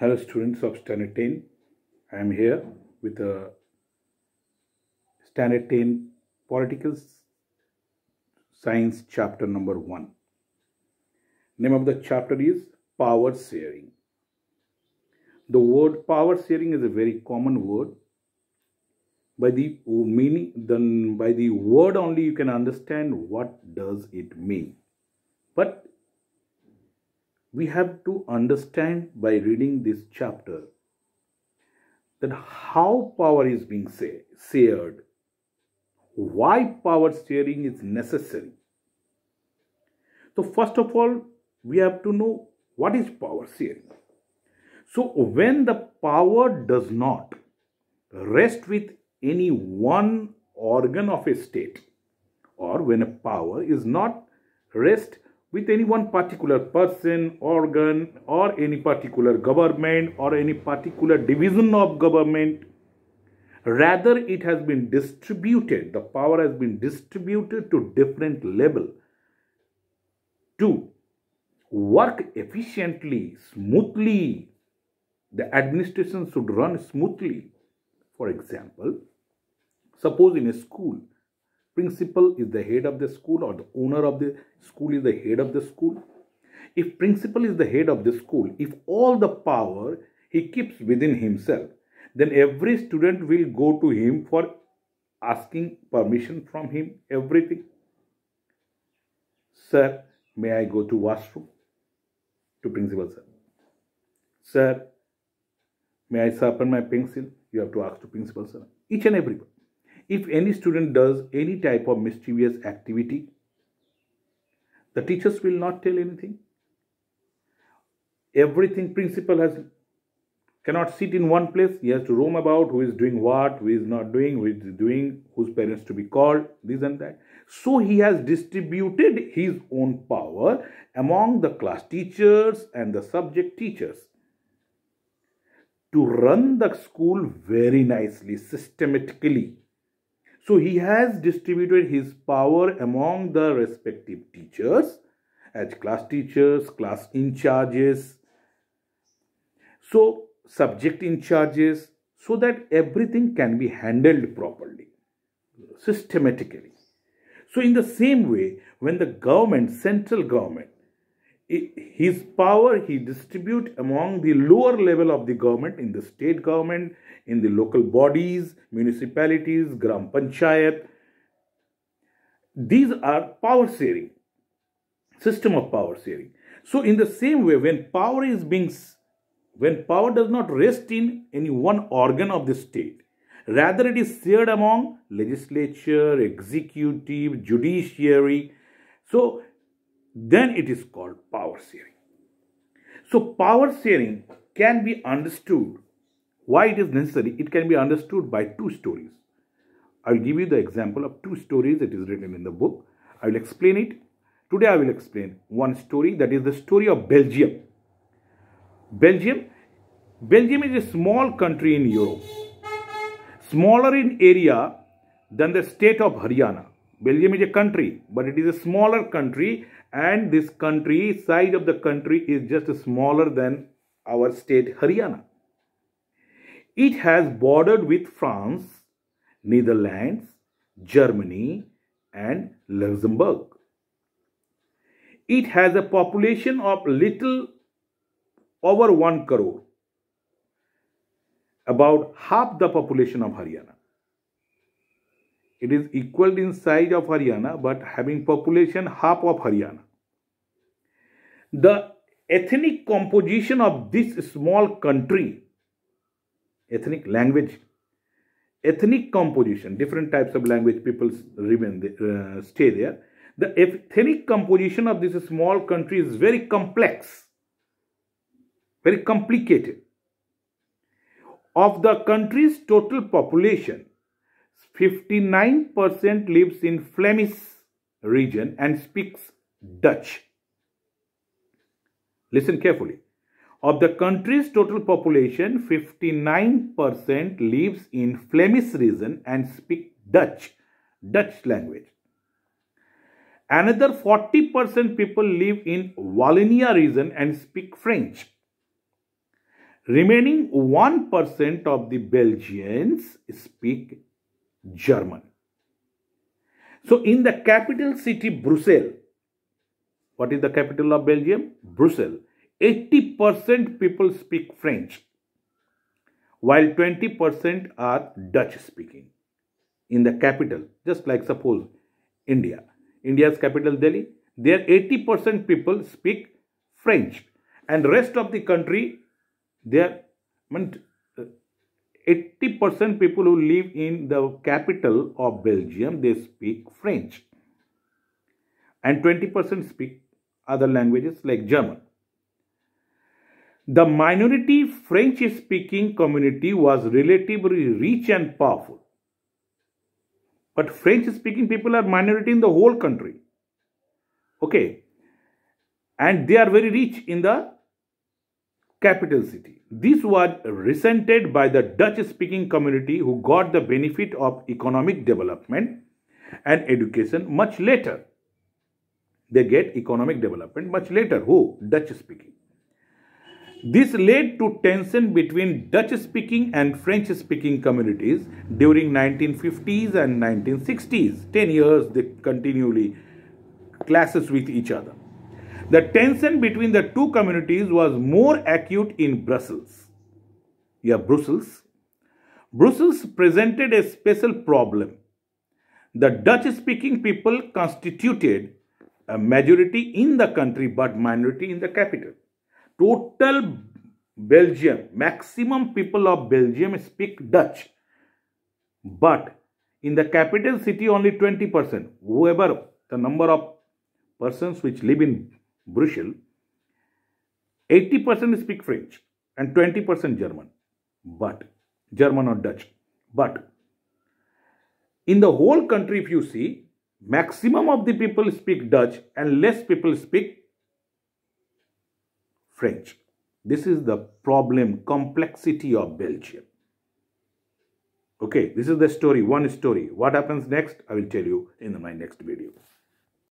Hello students of Standard 10. I am here with the Standard 10 Political Science chapter number 1. Name of the chapter is Power Sharing. The word power sharing is a very common word. By the meaning, then by the word only you can understand what does it mean. But we have to understand by reading this chapter that how power is being shared, why power sharing is necessary. So, first of all, we have to know what is power sharing. So, when the power does not rest with any one organ of a state, or when a power is not rest with any one particular person, organ, or any particular government or any particular division of government. Rather, it has been distributed, the power has been distributed to different level to work efficiently, smoothly. The administration should run smoothly. For example, suppose in a school, principal is the head of the school or the owner of the school is the head of the school if principal is the head of the school if all the power he keeps within himself then every student will go to him for asking permission from him everything sir may i go to washroom to principal sir sir may i sharpen my pencil you have to ask to principal sir each and every one if any student does any type of mischievous activity, the teachers will not tell anything. Everything principal has cannot sit in one place. He has to roam about who is doing what, who is not doing, who is doing, whose parents to be called, this and that. So he has distributed his own power among the class teachers and the subject teachers to run the school very nicely, systematically. So he has distributed his power among the respective teachers as class teachers, class in charges, so subject in charges so that everything can be handled properly, systematically. So in the same way, when the government, central government his power he distribute among the lower level of the government in the state government in the local bodies municipalities gram panchayat these are power sharing system of power sharing so in the same way when power is being when power does not rest in any one organ of the state rather it is shared among legislature executive judiciary so then it is called power sharing. So power sharing can be understood. Why it is necessary? It can be understood by two stories. I will give you the example of two stories that is written in the book. I will explain it. Today I will explain one story that is the story of Belgium. Belgium, Belgium is a small country in Europe, smaller in area than the state of Haryana. Belgium is a country, but it is a smaller country and this country, size of the country is just smaller than our state Haryana. It has bordered with France, Netherlands, Germany and Luxembourg. It has a population of little over 1 crore, about half the population of Haryana. It is equal in size of Haryana but having population half of Haryana the ethnic composition of this small country, ethnic language, ethnic composition, different types of language people remain, uh, stay there. The ethnic composition of this small country is very complex, very complicated. Of the country's total population, 59% lives in Flemish region and speaks Dutch. Listen carefully. Of the country's total population, 59% lives in Flemish region and speak Dutch, Dutch language. Another 40% people live in Wallonia region and speak French. Remaining 1% of the Belgians speak German. So in the capital city Brussels, what is the capital of Belgium? Brussels. 80% people speak French, while 20% are Dutch speaking in the capital, just like suppose India. India's capital Delhi, there 80% people speak French and rest of the country, there 80% uh, people who live in the capital of Belgium, they speak French and 20% speak other languages like German. The minority French speaking community was relatively rich and powerful. But French speaking people are minority in the whole country. Okay. And they are very rich in the capital city. This was resented by the Dutch speaking community who got the benefit of economic development and education much later. They get economic development much later. Who? Dutch speaking. This led to tension between Dutch speaking and French speaking communities during 1950s and 1960s. 10 years they continually clashes with each other. The tension between the two communities was more acute in Brussels. Yeah, Brussels. Brussels presented a special problem. The Dutch speaking people constituted a majority in the country but minority in the capital. Total Belgium, maximum people of Belgium speak Dutch. But in the capital city only 20%. Whoever, the number of persons which live in Brussels, 80% speak French and 20% German. But, German or Dutch. But, in the whole country if you see, maximum of the people speak Dutch and less people speak French. This is the problem, complexity of Belgium. Okay, this is the story, one story. What happens next, I will tell you in my next video.